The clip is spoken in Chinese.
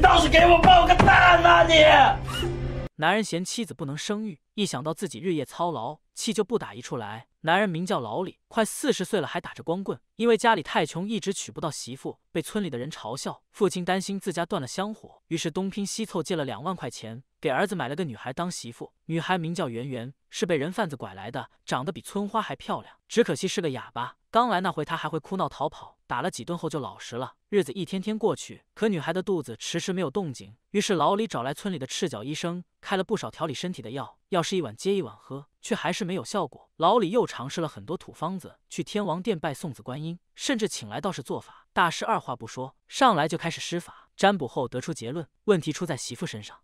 倒是给我抱个蛋啊！你男人嫌妻子不能生育，一想到自己日夜操劳。气就不打一处来。男人名叫老李，快四十岁了，还打着光棍。因为家里太穷，一直娶不到媳妇，被村里的人嘲笑。父亲担心自家断了香火，于是东拼西凑借了两万块钱，给儿子买了个女孩当媳妇。女孩名叫圆圆，是被人贩子拐来的，长得比村花还漂亮，只可惜是个哑巴。刚来那回，她还会哭闹逃跑，打了几顿后就老实了。日子一天天过去，可女孩的肚子迟迟没有动静。于是老李找来村里的赤脚医生，开了不少调理身体的药，药是一碗接一碗喝。却还是没有效果。老李又尝试了很多土方子，去天王殿拜送子观音，甚至请来道士做法。大师二话不说，上来就开始施法占卜，后得出结论：问题出在媳妇身上。